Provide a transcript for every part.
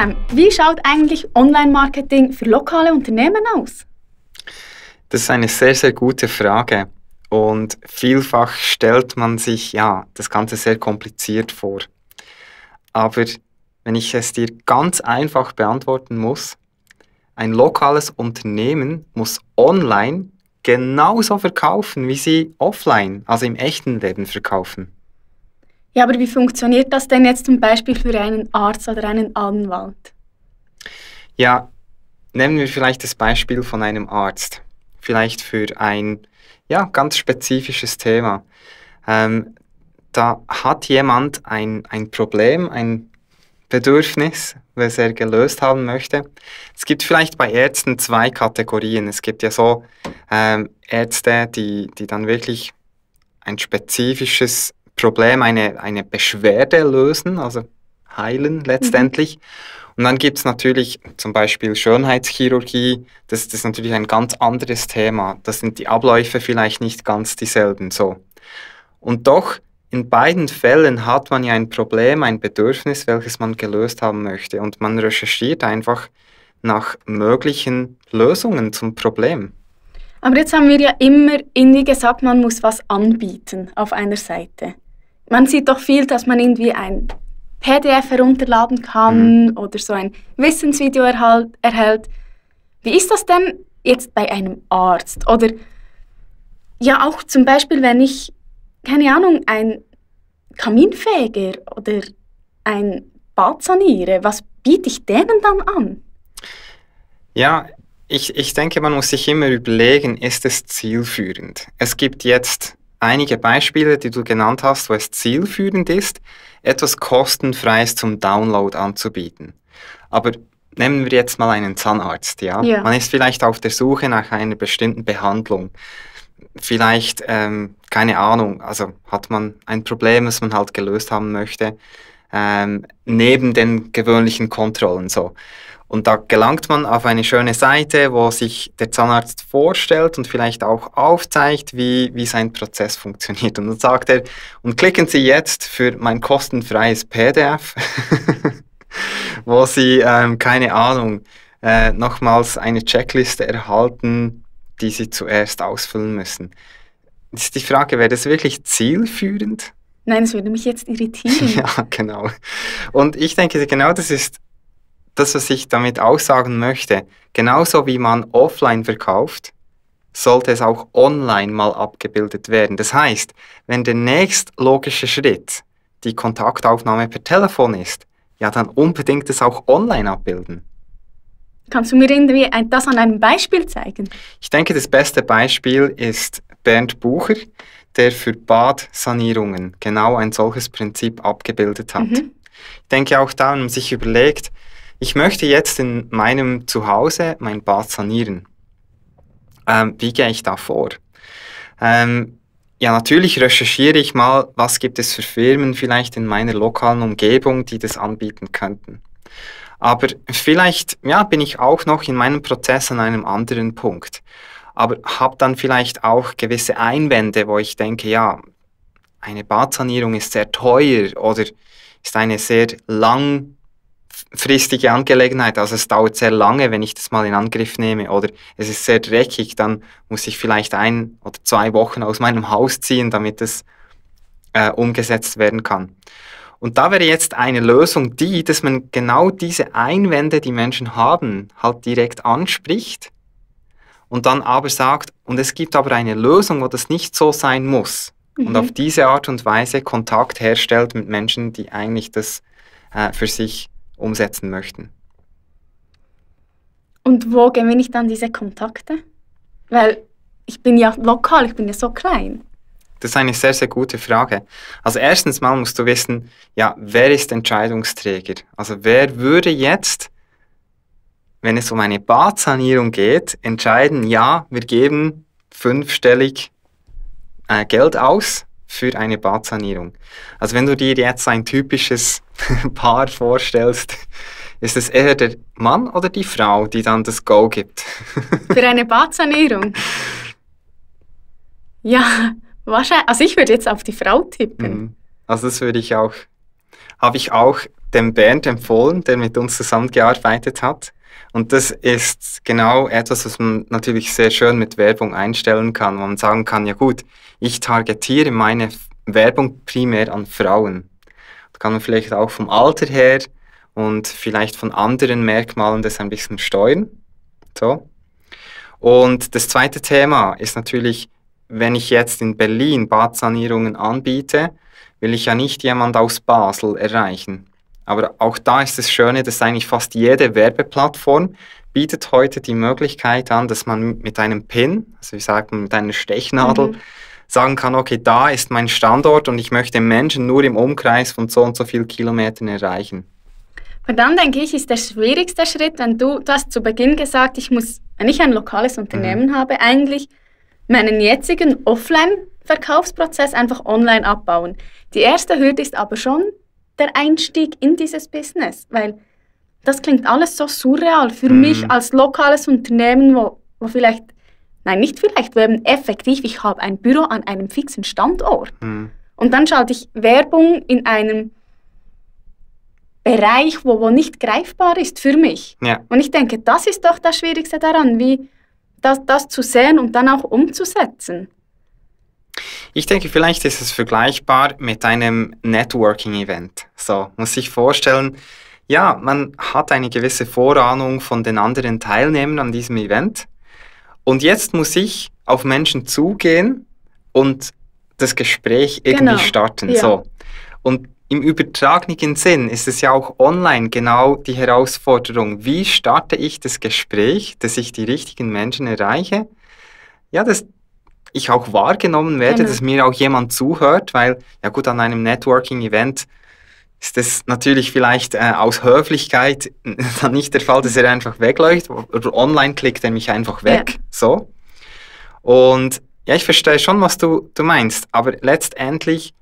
Sam, wie schaut eigentlich Online-Marketing für lokale Unternehmen aus? Das ist eine sehr, sehr gute Frage. Und vielfach stellt man sich ja das Ganze sehr kompliziert vor. Aber wenn ich es dir ganz einfach beantworten muss, ein lokales Unternehmen muss online genauso verkaufen, wie sie offline, also im echten Leben verkaufen. Ja, aber wie funktioniert das denn jetzt zum Beispiel für einen Arzt oder einen Anwalt? Ja, nehmen wir vielleicht das Beispiel von einem Arzt. Vielleicht für ein ja, ganz spezifisches Thema. Ähm, da hat jemand ein, ein Problem, ein Bedürfnis, was er gelöst haben möchte. Es gibt vielleicht bei Ärzten zwei Kategorien. Es gibt ja so ähm, Ärzte, die, die dann wirklich ein spezifisches Problem, eine, eine Beschwerde lösen, also heilen mhm. letztendlich. Mhm. Und dann gibt es natürlich zum Beispiel Schönheitschirurgie, das, das, ist natürlich ein ganz anderes Thema. Da sind die Abläufe vielleicht nicht ganz dieselben so. Und doch, in beiden Fällen hat man ja ein Problem, ein Bedürfnis, welches man gelöst haben möchte. Und man recherchiert einfach nach möglichen Lösungen zum Problem. Aber jetzt haben wir ja immer irgendwie gesagt, man muss was anbieten auf einer Seite man sieht doch viel, dass man irgendwie ein PDF herunterladen kann mhm. oder so ein Wissensvideo erhalt, erhält. Wie ist das denn jetzt bei einem Arzt? Oder ja, auch zum Beispiel, wenn ich, keine Ahnung, ein Kaminfeger oder ein Bad saniere, was biete ich denen dann an? Ja, ich, ich denke, man muss sich immer überlegen, ist es zielführend? Es gibt jetzt einige Beispiele, die du genannt hast, wo es zielführend ist, etwas kostenfreies zum Download anzubieten. Aber nehmen wir jetzt mal einen Zahnarzt, ja? ja. Man ist vielleicht auf der Suche nach einer bestimmten Behandlung. Vielleicht, ähm, keine Ahnung, also hat man ein Problem, das man halt gelöst haben möchte, ähm, neben den gewöhnlichen Kontrollen so. Und da gelangt man auf eine schöne Seite, wo sich der Zahnarzt vorstellt und vielleicht auch aufzeigt, wie, wie sein Prozess funktioniert. Und dann sagt er, und klicken Sie jetzt für mein kostenfreies PDF, wo Sie, ähm, keine Ahnung, äh, nochmals eine Checkliste erhalten, die Sie zuerst ausfüllen müssen. Jetzt Ist die Frage, wäre das wirklich zielführend? Nein, es würde mich jetzt irritieren. ja, genau. Und ich denke, genau das ist das, was ich damit auch sagen möchte, genauso wie man offline verkauft, sollte es auch online mal abgebildet werden. Das heißt, wenn der nächstlogische Schritt die Kontaktaufnahme per Telefon ist, ja, dann unbedingt es auch online abbilden. Kannst du mir irgendwie das an einem Beispiel zeigen? Ich denke, das beste Beispiel ist Bernd Bucher, der für Badsanierungen genau ein solches Prinzip abgebildet hat. Mhm. Ich denke auch da, wenn man sich überlegt, ich möchte jetzt in meinem Zuhause mein Bad sanieren. Ähm, wie gehe ich da vor? Ähm, ja, natürlich recherchiere ich mal, was gibt es für Firmen vielleicht in meiner lokalen Umgebung, die das anbieten könnten. Aber vielleicht ja, bin ich auch noch in meinem Prozess an einem anderen Punkt. Aber habe dann vielleicht auch gewisse Einwände, wo ich denke, ja, eine Badsanierung ist sehr teuer oder ist eine sehr lang langfristige Angelegenheit. Also es dauert sehr lange, wenn ich das mal in Angriff nehme oder es ist sehr dreckig, dann muss ich vielleicht ein oder zwei Wochen aus meinem Haus ziehen, damit es äh, umgesetzt werden kann. Und da wäre jetzt eine Lösung die, dass man genau diese Einwände, die Menschen haben, halt direkt anspricht und dann aber sagt, und es gibt aber eine Lösung, wo das nicht so sein muss. Mhm. Und auf mhm. diese Art und Weise Kontakt herstellt mit Menschen, die eigentlich das äh, für sich umsetzen möchten. Und wo gewinne ich dann diese Kontakte? Weil ich bin ja lokal, ich bin ja so klein. Das ist eine sehr, sehr gute Frage. Also erstens mal musst du wissen, ja, wer ist Entscheidungsträger? Also wer würde jetzt, wenn es um eine Badsanierung geht, entscheiden, ja, wir geben fünfstellig äh, Geld aus für eine Badsanierung. Also wenn du dir jetzt ein typisches Paar vorstellst, ist es eher der Mann oder die Frau, die dann das Go gibt? für eine Badsanierung? Ja, wahrscheinlich. Also ich würde jetzt auf die Frau tippen. Mhm. Also das würde ich auch. Habe ich auch dem Bernd empfohlen, der mit uns zusammengearbeitet hat. Und das ist genau etwas, was man natürlich sehr schön mit Werbung einstellen kann, wo man sagen kann, ja gut, ich targetiere meine Werbung primär an Frauen. Da kann man vielleicht auch vom Alter her und vielleicht von anderen Merkmalen das ein bisschen steuern. So. Und das zweite Thema ist natürlich, wenn ich jetzt in Berlin Badsanierungen anbiete, will ich ja nicht jemand aus Basel erreichen. Aber auch da ist das Schöne, dass eigentlich fast jede Werbeplattform bietet heute die Möglichkeit an, dass man mit einem Pin, also wie sagt man, mit einer Stechnadel, mhm. sagen kann, okay, da ist mein Standort und ich möchte Menschen nur im Umkreis von so und so vielen Kilometern erreichen. Und dann denke ich, ist der schwierigste Schritt, wenn du, du hast zu Beginn gesagt, ich muss, wenn ich ein lokales mhm. Unternehmen mhm. habe, eigentlich meinen jetzigen Offline-Verkaufsprozess einfach online abbauen. Die erste Hürde ist aber schon, der Einstieg in dieses Business? Weil das klingt alles so surreal für mhm. mich als lokales Unternehmen, wo, wo vielleicht, nein, nicht vielleicht, wo eben effektiv, ich habe ein Büro an einem fixen Standort. Mhm. Und dann schalte ich Werbung in einem Bereich, wo, wo nicht greifbar ist für mich. Ja. Und ich denke, das ist doch das Schwierigste daran, wie das, das zu sehen und dann auch umzusetzen. Ich denke, vielleicht ist es vergleichbar mit einem Networking-Event. So, muss ich vorstellen, ja, man hat eine gewisse Vorahnung von den anderen Teilnehmern an diesem Event. Und jetzt muss ich auf Menschen zugehen und das Gespräch irgendwie genau. starten. Ja. So. Und im übertragenen Sinn ist es ja auch online genau die Herausforderung, wie starte ich das Gespräch, dass ich die richtigen Menschen erreiche. Ja, das, ich auch wahrgenommen werde, genau. dass mir auch jemand zuhört, weil, ja gut, an einem Networking-Event ist das natürlich vielleicht äh, aus Höflichkeit dann nicht der Fall, dass er einfach wegläuft oder online klickt er mich einfach weg. Ja. So. Und ja, ich verstehe schon, was du, du meinst, aber letztendlich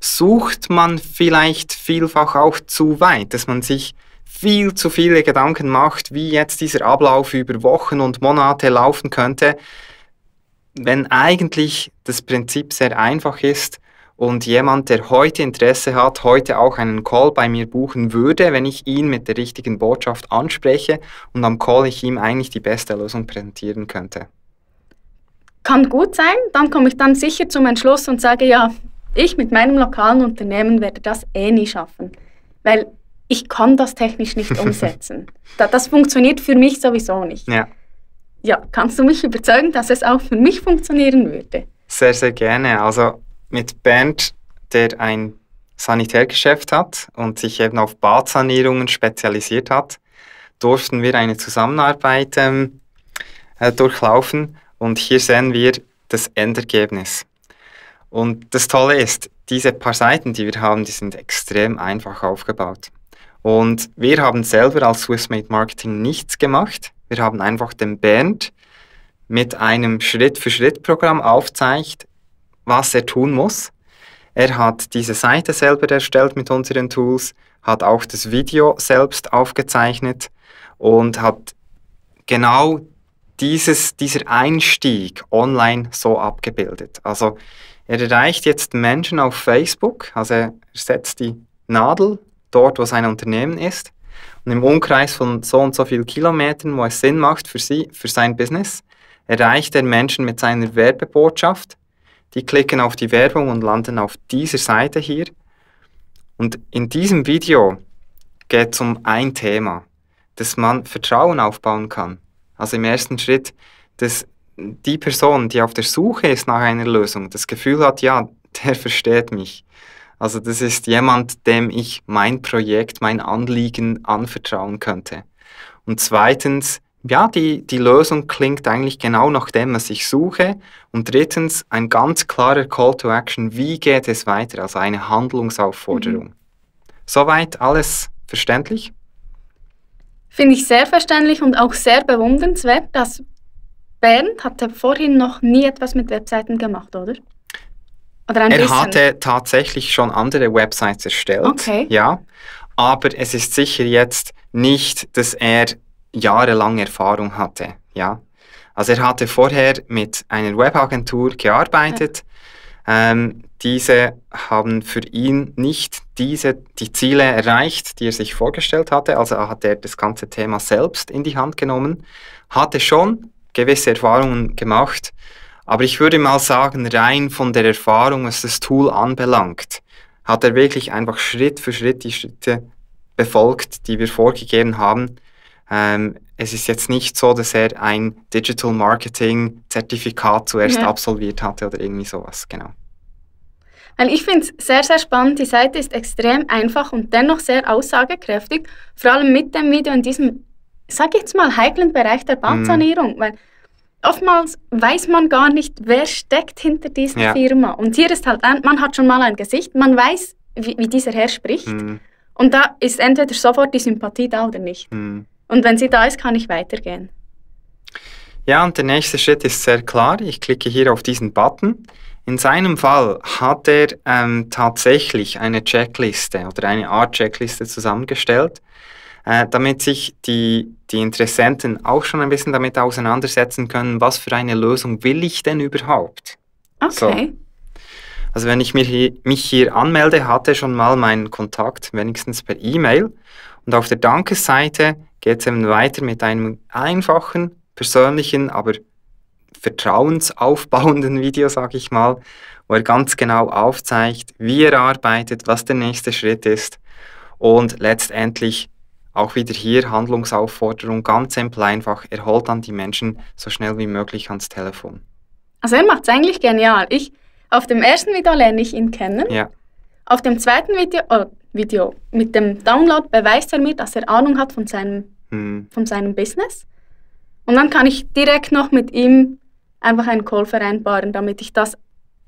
sucht man vielleicht vielfach auch zu weit, dass man sich viel zu viele Gedanken macht, wie jetzt dieser Ablauf über Wochen und Monate laufen könnte, wenn eigentlich das Prinzip sehr einfach ist und jemand, der heute Interesse hat, heute auch einen Call bei mir buchen würde, wenn ich ihn mit der richtigen Botschaft anspreche und am Call ich ihm eigentlich die beste Lösung präsentieren könnte. Kann gut sein, dann komme ich dann sicher zum Entschluss und sage, ja, ich mit meinem lokalen Unternehmen werde das eh nie schaffen, weil ich kann das technisch nicht umsetzen. das funktioniert für mich sowieso nicht. Ja ja, kannst du mich überzeugen, dass es auch für mich funktionieren würde? Sehr, sehr gerne. Also mit Bernd, der ein Sanitärgeschäft hat und sich eben auf Badsanierungen spezialisiert hat, durften wir eine Zusammenarbeit ähm, äh, durchlaufen und hier sehen wir das Endergebnis. Und das Tolle ist, diese paar Seiten, die wir haben, die sind extrem einfach aufgebaut. Und wir haben selber als Swissmade Marketing nichts gemacht. Wir haben einfach den Bernd mit einem Schritt-für-Schritt-Programm aufzeigt, was er tun muss. Er hat diese Seite selber erstellt mit unseren Tools, hat auch das Video selbst aufgezeichnet und hat genau dieses, dieser Einstieg online so abgebildet. Also er erreicht jetzt Menschen auf Facebook, also er setzt die Nadel dort, wo sein Unternehmen ist, einem Umkreis von so und so vielen Kilometern, wo es Sinn macht für sie, für sein Business, erreicht er Menschen mit seiner Werbebotschaft. Die klicken auf die Werbung und landen auf dieser Seite hier. Und in diesem Video geht es um ein Thema, dass man Vertrauen aufbauen kann. Also im ersten Schritt, dass die Person, die auf der Suche ist nach einer Lösung, das Gefühl hat, ja, der versteht mich. Also das ist jemand, dem ich mein Projekt, mein Anliegen anvertrauen könnte. Und zweitens, ja, die, die Lösung klingt eigentlich genau nach dem, was ich suche. Und drittens, ein ganz klarer Call to Action, wie geht es weiter, also eine Handlungsaufforderung. Mhm. Soweit alles verständlich? Finde ich sehr verständlich und auch sehr bewundernswert, dass Bernd hatte vorhin noch nie etwas mit Webseiten gemacht, oder? er bisschen. hatte tatsächlich schon andere Websites erstellt. Okay. Ja. Aber es ist sicher jetzt nicht, dass er jahrelang Erfahrung hatte. Ja. Also er hatte vorher mit einer Webagentur gearbeitet. Ja. Ähm, diese haben für ihn nicht diese, die Ziele erreicht, die er sich vorgestellt hatte. Also hat er das ganze Thema selbst in die Hand genommen, hatte schon gewisse Erfahrungen gemacht, aber ich würde mal sagen, rein von der Erfahrung, was das Tool anbelangt, hat er wirklich einfach Schritt für Schritt die Schritte befolgt, die wir vorgegeben haben. Ähm, es ist jetzt nicht so, dass er ein Digital Marketing Zertifikat zuerst ja. absolviert hatte oder irgendwie sowas, genau. Weil ich finde es sehr, sehr spannend. Die Seite ist extrem einfach und dennoch sehr aussagekräftig, vor allem mit dem Video in diesem, sag ich jetzt mal, heiklen Bereich der Bandsanierung. Mhm. Weil oftmals weiß man gar nicht, wer steckt hinter dieser ja. Firma. Und hier ist halt, man hat schon mal ein Gesicht, man weiß, wie, wie dieser Herr spricht. Mhm. Und da ist entweder sofort die Sympathie da oder nicht. Mhm. Und wenn sie da ist, kann ich weitergehen. Ja, und der nächste Schritt ist sehr klar. Ich klicke hier auf diesen Button. In seinem Fall hat er ähm, tatsächlich eine Checkliste oder eine Art Checkliste zusammengestellt äh, damit sich die, die Interessenten auch schon ein bisschen damit auseinandersetzen können, was für eine Lösung will ich denn überhaupt. Okay. So. Also wenn ich hier, mich hier anmelde, hatte schon mal meinen Kontakt, wenigstens per E-Mail. Und auf der Dankesseite geht es eben weiter mit einem einfachen, persönlichen, aber vertrauensaufbauenden Video, sage ich mal, wo er ganz genau aufzeigt, wie er arbeitet, was der nächste Schritt ist und letztendlich auch wieder hier Handlungsaufforderung, ganz simpel einfach, er holt dann die Menschen so schnell wie möglich ans Telefon. Also er macht es eigentlich genial. Ich, auf dem ersten Video lerne ich ihn kennen. Ja. Auf dem zweiten Video, oh, Video mit dem Download beweist er mir, dass er Ahnung hat von seinem, hm. von seinem Business. Und dann kann ich direkt noch mit ihm einfach einen Call vereinbaren, damit ich das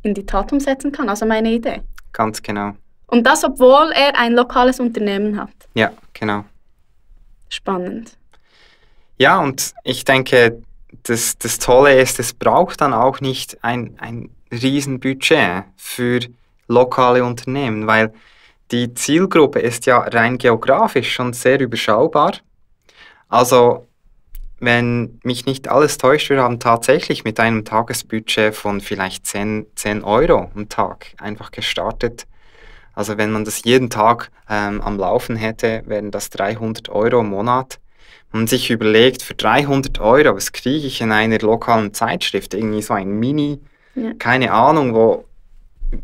in die Tat umsetzen kann. Also meine Idee. Ganz genau. Und das, obwohl er ein lokales Unternehmen hat. Ja, genau spannend. Ja, und ich denke, das, das Tolle ist, es braucht dann auch nicht ein, ein Riesenbudget für lokale Unternehmen, weil die Zielgruppe ist ja rein geografisch schon sehr überschaubar. Also wenn mich nicht alles täuscht, wir haben tatsächlich mit einem Tagesbudget von vielleicht 10, 10 Euro am Tag einfach gestartet also wenn man das jeden Tag ähm, am Laufen hätte, wären das 300 Euro im Monat. Wenn man sich überlegt, für 300 Euro, was kriege ich in einer lokalen Zeitschrift? Irgendwie so ein Mini, ja. keine Ahnung, wo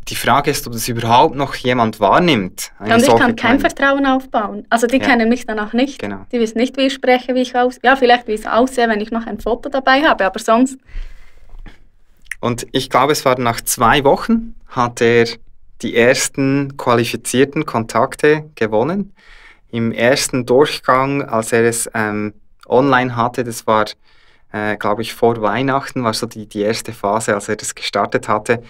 die Frage ist, ob das überhaupt noch jemand wahrnimmt. Und ich kann kein Kleine. Vertrauen aufbauen. Also die ja. kennen mich dann auch nicht. Genau. Die wissen nicht, wie ich spreche, wie ich aussehe. Ja, vielleicht wie ich aussehe, wenn ich noch ein Foto dabei habe, aber sonst. Und ich glaube, es war nach zwei Wochen, hat er die ersten qualifizierten Kontakte gewonnen. Im ersten Durchgang, als er es ähm, online hatte, das war, äh, glaube ich, vor Weihnachten, war so die, die erste Phase, als er das gestartet hatte,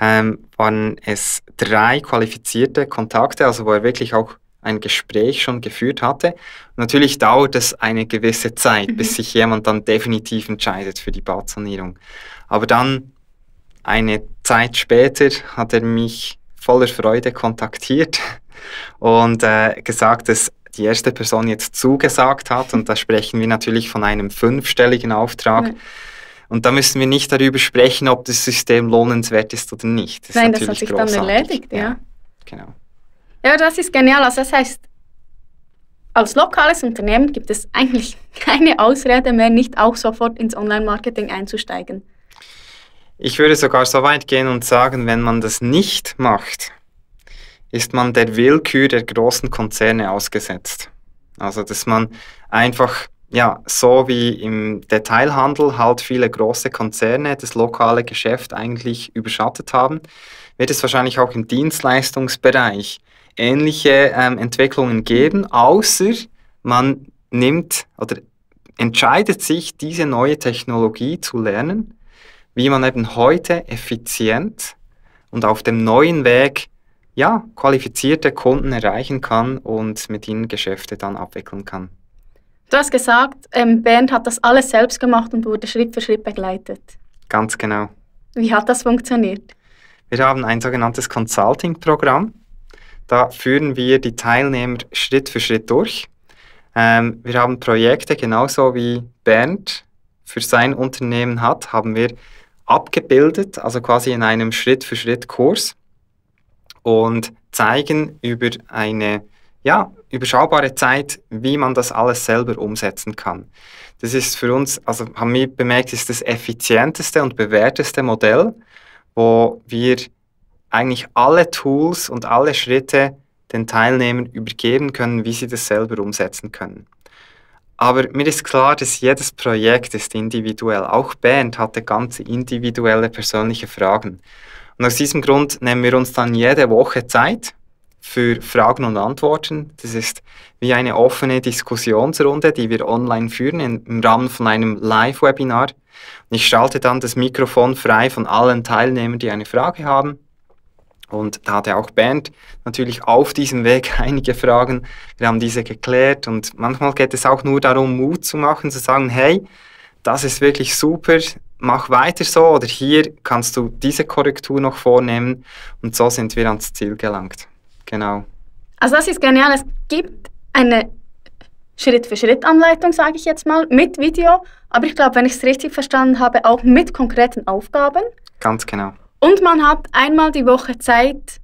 ähm, waren es drei qualifizierte Kontakte, also wo er wirklich auch ein Gespräch schon geführt hatte. Natürlich dauert es eine gewisse Zeit, mhm. bis sich jemand dann definitiv entscheidet für die Badsanierung. Aber dann eine Zeit später hat er mich voller Freude kontaktiert und äh, gesagt, dass die erste Person jetzt zugesagt hat. Und da sprechen wir natürlich von einem fünfstelligen Auftrag. Ja. Und da müssen wir nicht darüber sprechen, ob das System lohnenswert ist oder nicht. Das Nein, das hat sich großartig. dann erledigt, ja. ja. Genau. Ja, das ist genial. Also das heißt, als lokales Unternehmen gibt es eigentlich keine Ausrede mehr, nicht auch sofort ins Online-Marketing einzusteigen. Ich würde sogar so weit gehen und sagen, wenn man das nicht macht, ist man der Willkür der großen Konzerne ausgesetzt. Also, dass man einfach, ja, so wie im Detailhandel halt viele große Konzerne das lokale Geschäft eigentlich überschattet haben, wird es wahrscheinlich auch im Dienstleistungsbereich ähnliche ähm, Entwicklungen geben, außer man nimmt oder entscheidet sich, diese neue Technologie zu lernen wie man eben heute effizient und auf dem neuen Weg ja, qualifizierte Kunden erreichen kann und mit ihnen Geschäfte dann abwickeln kann. Du hast gesagt, ähm, Bernd hat das alles selbst gemacht und wurde Schritt für Schritt begleitet. Ganz genau. Wie hat das funktioniert? Wir haben ein sogenanntes Consulting-Programm. Da führen wir die Teilnehmer Schritt für Schritt durch. Ähm, wir haben Projekte genauso wie Bernd für sein Unternehmen hat, haben wir abgebildet, also quasi in einem Schritt-für-Schritt-Kurs und zeigen über eine ja, überschaubare Zeit, wie man das alles selber umsetzen kann. Das ist für uns, also haben wir bemerkt, ist das effizienteste und bewährteste Modell, wo wir eigentlich alle Tools und alle Schritte den Teilnehmern übergeben können, wie sie das selber umsetzen können. Aber mir ist klar, dass jedes Projekt ist individuell. Auch Bernd hatte ganz individuelle persönliche Fragen. Und aus diesem Grund nehmen wir uns dann jede Woche Zeit für Fragen und Antworten. Das ist wie eine offene Diskussionsrunde, die wir online führen im Rahmen von einem Live-Webinar. Ich schalte dann das Mikrofon frei von allen Teilnehmern, die eine Frage haben. Und da hatte auch Bernd natürlich auf diesem Weg einige Fragen. Wir haben diese geklärt und manchmal geht es auch nur darum, Mut zu machen, zu sagen, hey, das ist wirklich super, mach weiter so oder hier kannst du diese Korrektur noch vornehmen. Und so sind wir ans Ziel gelangt. Genau. Also das ist genial. Es gibt eine Schritt-für-Schritt-Anleitung, sage ich jetzt mal, mit Video. Aber ich glaube, wenn ich es richtig verstanden habe, auch mit konkreten Aufgaben. Ganz genau. Und man hat einmal die Woche Zeit,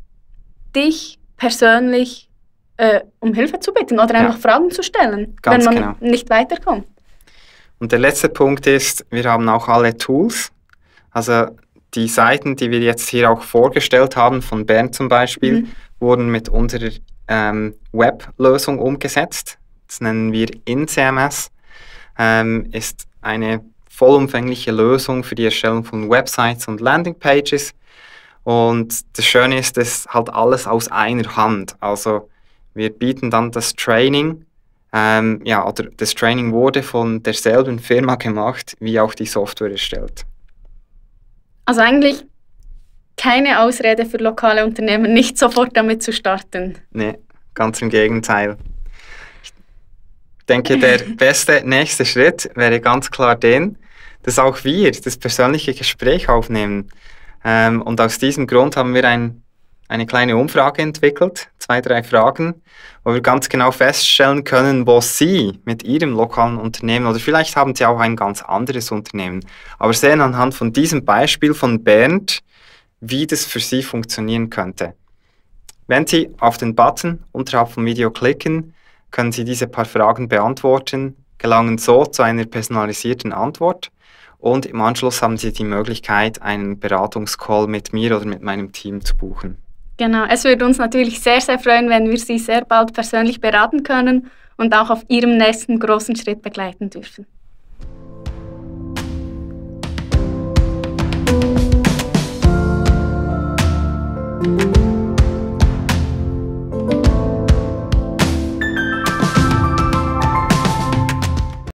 dich persönlich äh, um Hilfe zu bitten oder einfach ja. Fragen zu stellen, Ganz wenn man genau. nicht weiterkommt. Und der letzte Punkt ist, wir haben auch alle Tools. Also die Seiten, die wir jetzt hier auch vorgestellt haben, von Bern zum Beispiel, mhm. wurden mit unserer ähm, Web-Lösung umgesetzt. Das nennen wir InCMS. Ähm, ist eine vollumfängliche Lösung für die Erstellung von Websites und Landingpages. Und das Schöne ist, das halt alles aus einer Hand. Also wir bieten dann das Training, ähm, ja, oder das Training wurde von derselben Firma gemacht, wie auch die Software erstellt. Also eigentlich keine Ausrede für lokale Unternehmen, nicht sofort damit zu starten. Nee, ganz im Gegenteil. Ich denke, der beste nächste Schritt wäre ganz klar den, dass auch wir das persönliche Gespräch aufnehmen. Ähm, und aus diesem Grund haben wir ein, eine kleine Umfrage entwickelt, zwei, drei Fragen, wo wir ganz genau feststellen können, wo Sie mit Ihrem lokalen Unternehmen oder vielleicht haben Sie auch ein ganz anderes Unternehmen, aber sehen anhand von diesem Beispiel von Bernd, wie das für Sie funktionieren könnte. Wenn Sie auf den Button unterhalb vom Video klicken, können Sie diese paar Fragen beantworten, gelangen so zu einer personalisierten Antwort und im Anschluss haben Sie die Möglichkeit, einen Beratungscall mit mir oder mit meinem Team zu buchen. Genau, es würde uns natürlich sehr, sehr freuen, wenn wir Sie sehr bald persönlich beraten können und auch auf Ihrem nächsten großen Schritt begleiten dürfen.